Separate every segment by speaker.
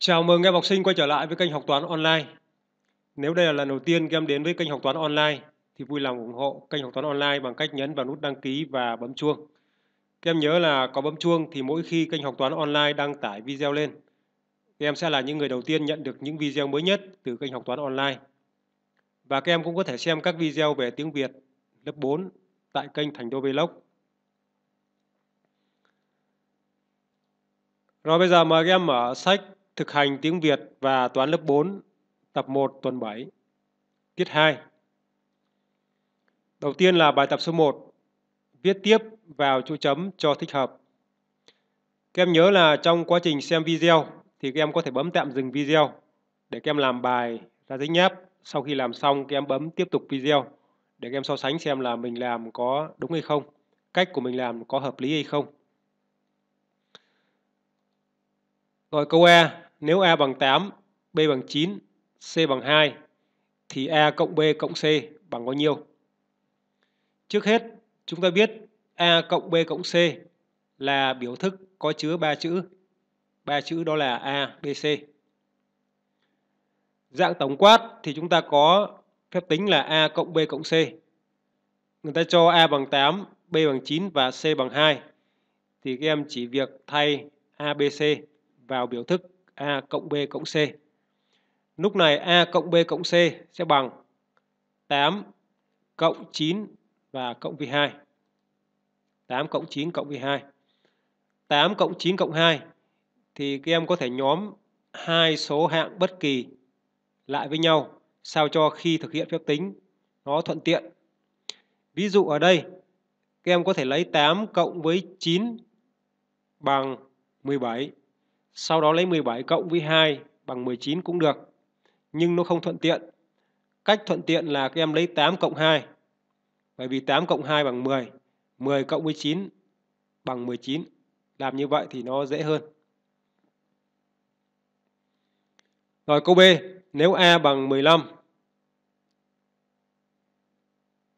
Speaker 1: Chào mừng em học sinh quay trở lại với kênh học toán online. Nếu đây là lần đầu tiên các em đến với kênh học toán online thì vui lòng ủng hộ kênh học toán online bằng cách nhấn vào nút đăng ký và bấm chuông. Các em nhớ là có bấm chuông thì mỗi khi kênh học toán online đăng tải video lên, các em sẽ là những người đầu tiên nhận được những video mới nhất từ kênh học toán online. Và các em cũng có thể xem các video về tiếng Việt lớp 4 tại kênh Thành Đô Vlog. Rồi bây giờ mời các em mở sách Thực hành tiếng Việt và toán lớp 4, tập 1 tuần 7, tiết 2. Đầu tiên là bài tập số 1, viết tiếp vào chỗ chấm cho thích hợp. Các em nhớ là trong quá trình xem video thì các em có thể bấm tạm dừng video để các em làm bài ra giấy nháp. Sau khi làm xong các em bấm tiếp tục video để các em so sánh xem là mình làm có đúng hay không, cách của mình làm có hợp lý hay không. Rồi câu E nếu A bằng 8, B bằng 9, C bằng 2 thì A cộng B cộng C bằng bao nhiêu? Trước hết, chúng ta biết A cộng B cộng C là biểu thức có chứa 3 chữ. 3 chữ đó là A, B, C. Dạng tổng quát thì chúng ta có phép tính là A cộng B cộng C. Người ta cho A bằng 8, B bằng 9 và C bằng 2. Thì các em chỉ việc thay a, b, c vào biểu thức A cộng B cộng C. Lúc này A cộng B cộng C sẽ bằng 8 cộng 9 và cộng v 2. 8 cộng 9 cộng v 2. 8 cộng 9 cộng 2 thì các em có thể nhóm hai số hạng bất kỳ lại với nhau sao cho khi thực hiện phép tính nó thuận tiện. Ví dụ ở đây các em có thể lấy 8 cộng với 9 bằng 17 sau đó lấy 17 cộng với 2 bằng 19 cũng được, nhưng nó không thuận tiện. Cách thuận tiện là các em lấy 8 cộng 2, bởi vì 8 cộng 2 bằng 10, 10 cộng với 9 bằng 19. Làm như vậy thì nó dễ hơn. Rồi câu B, nếu A bằng 15,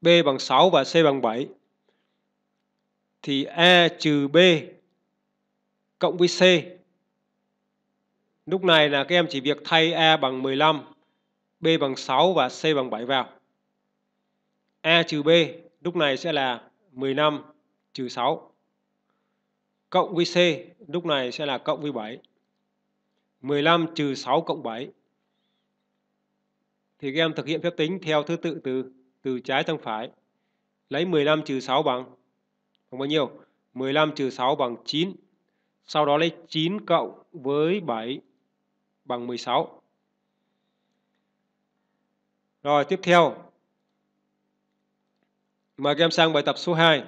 Speaker 1: B bằng 6 và C bằng 7, thì A trừ B cộng với C Lúc này là các em chỉ việc thay A bằng 15, B bằng 6 và C bằng 7 vào. A trừ B lúc này sẽ là 15 trừ 6. Cộng với C lúc này sẽ là cộng với 7. 15 trừ 6 cộng 7. Thì các em thực hiện phép tính theo thứ tự từ từ trái sang phải. Lấy 15 trừ 6 bằng bằng bao nhiêu? 15 trừ 6 bằng 9. Sau đó lấy 9 cộng với 7 bằng 16. Rồi tiếp theo. Mời các em sang bài tập số 2.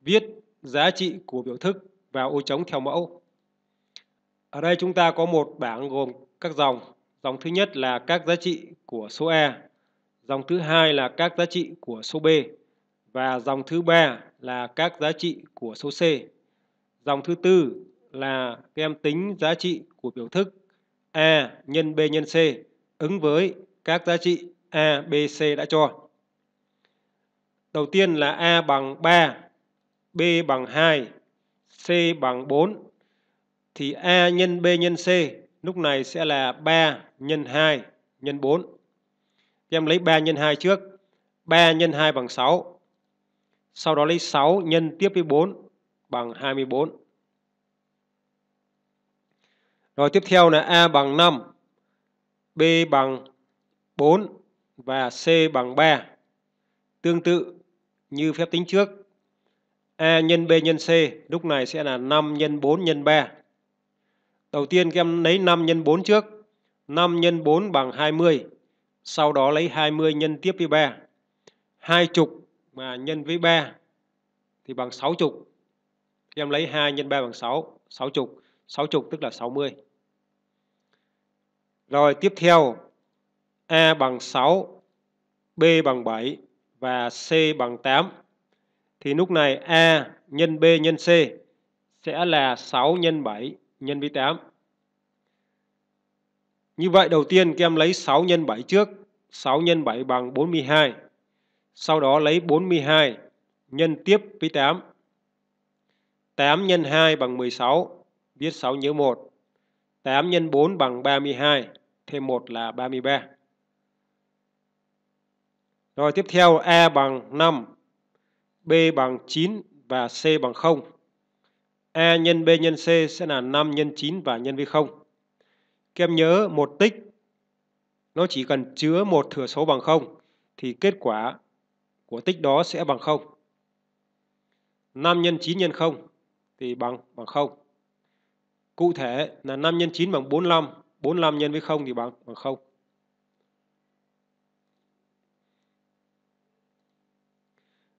Speaker 1: Viết giá trị của biểu thức vào ô trống theo mẫu. Ở đây chúng ta có một bảng gồm các dòng. Dòng thứ nhất là các giá trị của số A. Dòng thứ hai là các giá trị của số B. Và dòng thứ ba là các giá trị của số C. Dòng thứ tư là các em tính giá trị của biểu thức A nhân B nhân C ứng với các giá trị A, B, C đã cho. Đầu tiên là A bằng 3, B bằng 2, C bằng 4 thì A nhân B nhân C lúc này sẽ là 3 nhân 2 nhân 4. em lấy 3 nhân 2 trước. 3 nhân 2 bằng 6. Sau đó lấy 6 nhân tiếp với 4 bằng 24. Rồi tiếp theo là A bằng 5, B bằng 4 và C bằng 3. Tương tự như phép tính trước, A nhân B nhân C lúc này sẽ là 5 nhân 4 nhân 3. Đầu tiên các em lấy 5 nhân 4 trước. 5 nhân 4 bằng 20. Sau đó lấy 20 nhân tiếp với 3. 2 chục mà nhân với 3 thì bằng 6 chục. Các em lấy 2 nhân 3 bằng 6, 6 chục. 60 tức là 60. Rồi tiếp theo A bằng 6, B bằng 7 và C bằng 8. Thì lúc này A nhân B nhân C sẽ là 6 nhân 7 nhân với 8. Như vậy đầu tiên các em lấy 6 nhân 7 trước. 6 nhân 7 bằng 42. Sau đó lấy 42 nhân tiếp với 8. 8 nhân 2 bằng 16 biết 6 nhớ 1. 8 x 4 bằng 32, thêm 1 là 33. Rồi tiếp theo A bằng 5, B bằng 9 và C bằng 0. A nhân B nhân C sẽ là 5 nhân 9 và nhân với 0. Các em nhớ một tích nó chỉ cần chứa một thừa số bằng 0 thì kết quả của tích đó sẽ bằng 0. 5 nhân 9 nhân 0 thì bằng bằng 0. Cụ thể là 5 x 9 bằng 45, 45 nhân với 0 thì bằng bằng 0.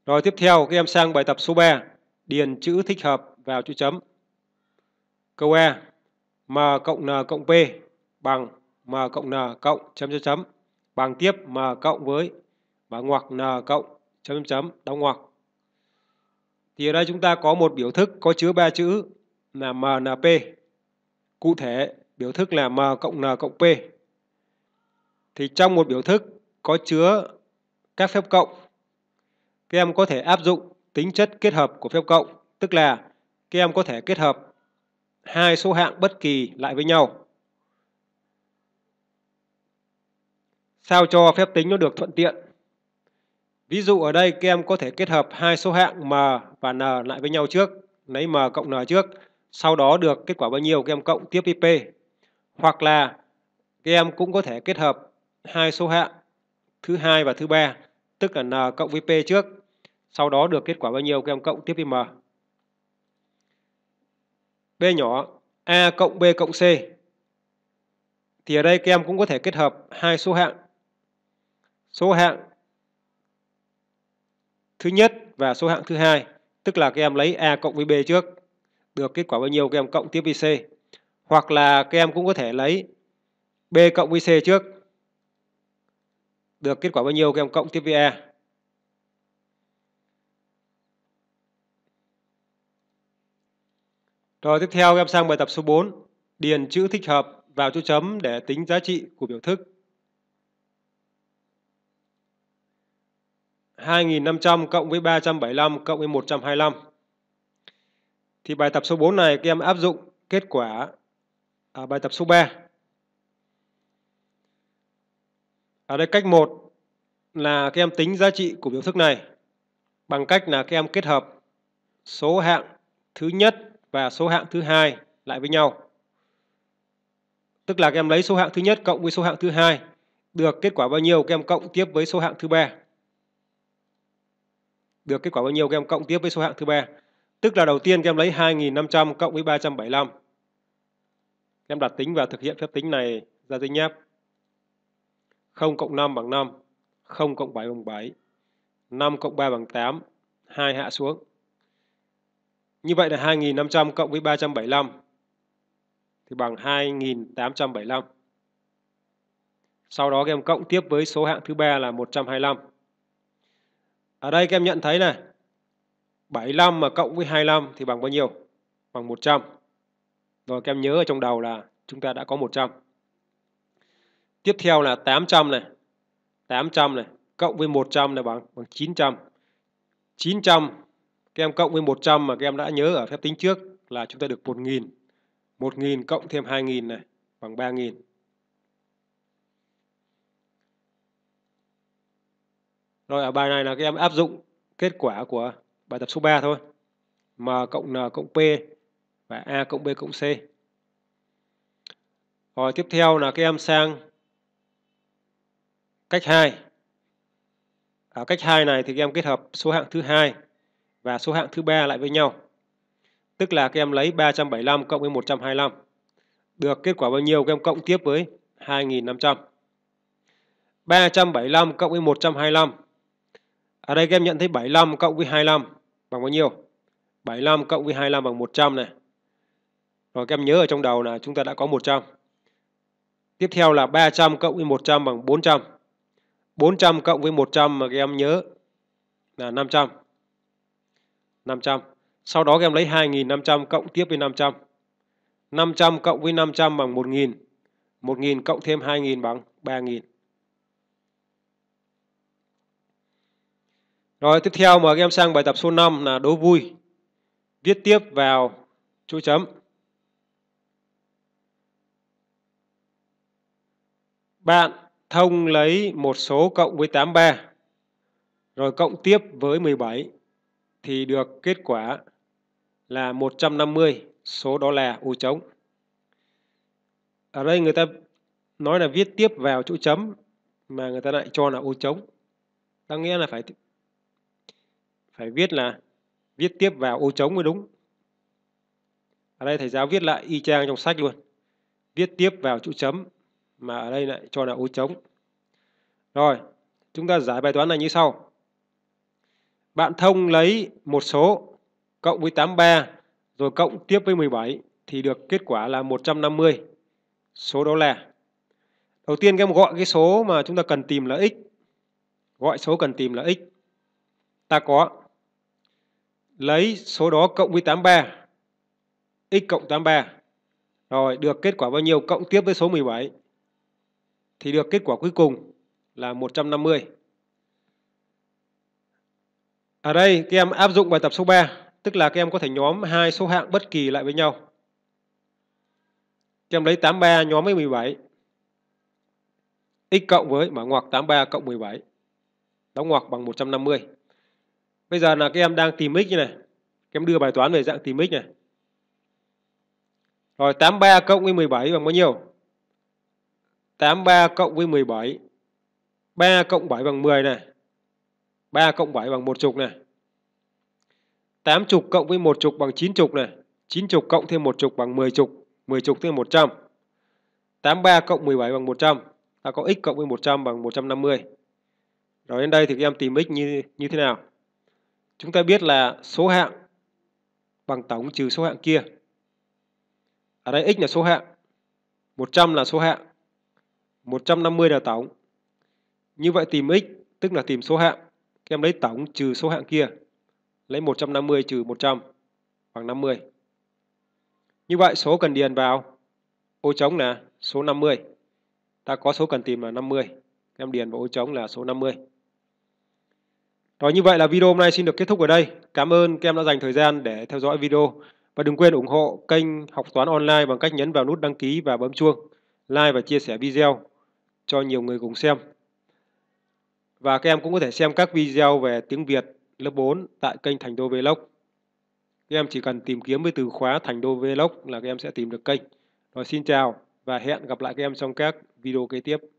Speaker 1: Rồi tiếp theo các em sang bài tập số 3, điền chữ thích hợp vào chữ chấm. Câu E M cộng N cộng P bằng M cộng N cộng chấm chấm chấm bằng tiếp M cộng với và ngoặc N cộng chấm chấm đóng ngoặc. Thì ở đây chúng ta có một biểu thức có chứa ba chữ là MNP cụ thể biểu thức là m cộng n cộng p. Thì trong một biểu thức có chứa các phép cộng, các em có thể áp dụng tính chất kết hợp của phép cộng, tức là các em có thể kết hợp hai số hạng bất kỳ lại với nhau. Sao cho phép tính nó được thuận tiện? Ví dụ ở đây các em có thể kết hợp hai số hạng m và n lại với nhau trước, lấy m cộng n trước sau đó được kết quả bao nhiêu các cộng tiếp với P. Hoặc là các cũng có thể kết hợp hai số hạng thứ hai và thứ ba, tức là N cộng với P trước, sau đó được kết quả bao nhiêu các cộng tiếp với M. B nhỏ A cộng B cộng C. Thì ở đây các em cũng có thể kết hợp hai số hạng. Số hạng thứ nhất và số hạng thứ hai, tức là các em lấy A cộng với B trước được kết quả bao nhiêu các em cộng tiếp với C. Hoặc là các em cũng có thể lấy B cộng với C trước. Được kết quả bao nhiêu các em cộng tiếp với A. Rồi tiếp theo các em sang bài tập số 4, điền chữ thích hợp vào chỗ chấm để tính giá trị của biểu thức. 2500 cộng với 375 cộng với 125. Thì bài tập số 4 này các em áp dụng kết quả à, bài tập số 3. Ở đây cách 1 là các em tính giá trị của biểu thức này bằng cách là các em kết hợp số hạng thứ nhất và số hạng thứ hai lại với nhau. Tức là các em lấy số hạng thứ nhất cộng với số hạng thứ hai được kết quả bao nhiêu các em cộng tiếp với số hạng thứ ba. Được kết quả bao nhiêu các em cộng tiếp với số hạng thứ ba. Tức là đầu tiên các em lấy 2.500 cộng với 375. Các em đặt tính và thực hiện phép tính này ra tính nháp. 0 cộng 5 bằng 5, 0 cộng 7 bằng 7, 5 cộng 3 bằng 8, 2 hạ xuống. Như vậy là 2.500 cộng với 375 thì bằng 2.875. Sau đó các em cộng tiếp với số hạng thứ ba là 125. Ở đây các em nhận thấy này, 75 mà cộng với 25 thì bằng bao nhiêu? Bằng 100. Rồi các em nhớ ở trong đầu là chúng ta đã có 100. Tiếp theo là 800 này. 800 này cộng với 100 là bằng bằng 900. 900 các em cộng với 100 mà các em đã nhớ ở phép tính trước là chúng ta được 1000. 1000 cộng thêm 2000 này bằng 3000. Rồi ở bài này là các em áp dụng kết quả của bài tập số 3 thôi m cộng n cộng p và a cộng b cộng c rồi tiếp theo là các em sang cách 2 ở cách 2 này thì các em kết hợp số hạng thứ hai và số hạng thứ ba lại với nhau tức là các em lấy 375 cộng với 125 được kết quả bao nhiêu các em cộng tiếp với 2500 375 cộng với 125 ở đây các em nhận thấy 75 cộng với 25 bằng bao nhiêu? 75 cộng với 25 bằng 100 này. Rồi các em nhớ ở trong đầu là chúng ta đã có 100. Tiếp theo là 300 cộng với 100 bằng 400. 400 cộng với 100 mà các em nhớ là 500. 500. Sau đó các em lấy 2.500 cộng tiếp với 500. 500 cộng với 500 bằng 1.000. 1.000 cộng thêm 2.000 bằng 3.000. Rồi tiếp theo mời các em sang bài tập số 5 là đố vui. Viết tiếp vào chỗ chấm. Bạn thông lấy một số cộng với 83 rồi cộng tiếp với 17 thì được kết quả là 150, số đó là u trống. Ở đây người ta nói là viết tiếp vào chỗ chấm mà người ta lại cho là u trống. Có nghĩa là phải phải viết là viết tiếp vào ô trống mới đúng ở đây thầy giáo viết lại y chang trong sách luôn viết tiếp vào chỗ chấm mà ở đây lại cho là ô trống rồi chúng ta giải bài toán này như sau bạn thông lấy một số cộng với 83 rồi cộng tiếp với 17 thì được kết quả là 150 số đó là đầu tiên các em gọi cái số mà chúng ta cần tìm là x gọi số cần tìm là x ta có lấy số đó cộng với 83 x cộng 83 rồi được kết quả bao nhiêu cộng tiếp với số 17 thì được kết quả cuối cùng là 150 ở đây các em áp dụng bài tập số 3 tức là các em có thể nhóm hai số hạng bất kỳ lại với nhau các em lấy 83 nhóm với 17 x cộng với mở ngoặc 83 cộng 17 đóng ngoặc bằng 150 Bây giờ là các em đang tìm x như này. Các em đưa bài toán về dạng tìm x này. Rồi 83 cộng với 17 bằng bao nhiêu? 83 cộng với 17. 3 cộng 7 bằng 10 này. 3 cộng 7 bằng một chục này. 8 chục cộng với một chục bằng 9 chục này. 9 chục cộng thêm một chục bằng 10 chục. 10 chục thêm 100. 83 cộng 17 bằng 100. Ta à, có x cộng với 100 bằng 150. Rồi đến đây thì các em tìm x như như thế nào? Chúng ta biết là số hạng bằng tổng trừ số hạng kia. Ở đây x là số hạng, 100 là số hạng, 150 là tổng. Như vậy tìm x tức là tìm số hạng. Các em lấy tổng trừ số hạng kia. Lấy 150 trừ 100 bằng 50. Như vậy số cần điền vào ô trống là số 50. Ta có số cần tìm là 50. Các em điền vào ô trống là số 50. Đó như vậy là video hôm nay xin được kết thúc ở đây. Cảm ơn các em đã dành thời gian để theo dõi video. Và đừng quên ủng hộ kênh học toán online bằng cách nhấn vào nút đăng ký và bấm chuông, like và chia sẻ video cho nhiều người cùng xem. Và các em cũng có thể xem các video về tiếng Việt lớp 4 tại kênh Thành Đô Vlog. Các em chỉ cần tìm kiếm với từ khóa Thành Đô Vlog là các em sẽ tìm được kênh. Rồi xin chào và hẹn gặp lại các em trong các video kế tiếp.